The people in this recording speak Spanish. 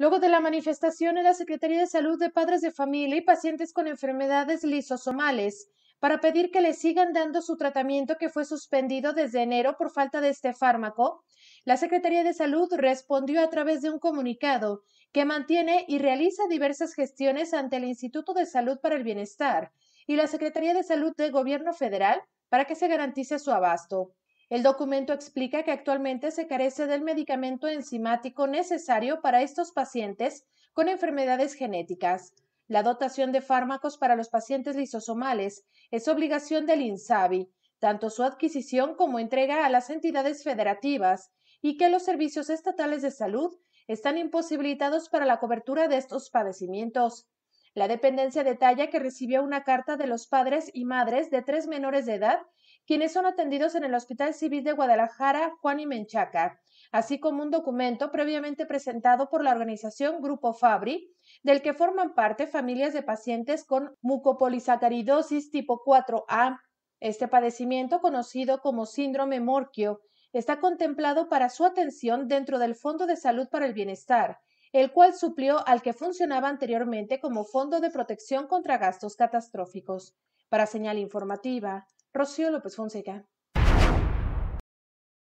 Luego de la manifestación en la Secretaría de Salud de Padres de Familia y pacientes con enfermedades lisosomales, para pedir que le sigan dando su tratamiento que fue suspendido desde enero por falta de este fármaco, la Secretaría de Salud respondió a través de un comunicado que mantiene y realiza diversas gestiones ante el Instituto de Salud para el Bienestar y la Secretaría de Salud del Gobierno Federal para que se garantice su abasto. El documento explica que actualmente se carece del medicamento enzimático necesario para estos pacientes con enfermedades genéticas. La dotación de fármacos para los pacientes lisosomales es obligación del INSABI, tanto su adquisición como entrega a las entidades federativas, y que los servicios estatales de salud están imposibilitados para la cobertura de estos padecimientos. La dependencia detalla que recibió una carta de los padres y madres de tres menores de edad quienes son atendidos en el Hospital Civil de Guadalajara, Juan y Menchaca, así como un documento previamente presentado por la organización Grupo Fabri, del que forman parte familias de pacientes con mucopolisacaridosis tipo 4A. Este padecimiento, conocido como síndrome Morquio, está contemplado para su atención dentro del Fondo de Salud para el Bienestar, el cual suplió al que funcionaba anteriormente como Fondo de Protección contra Gastos Catastróficos. Para señal informativa, Rocío López Fonseca.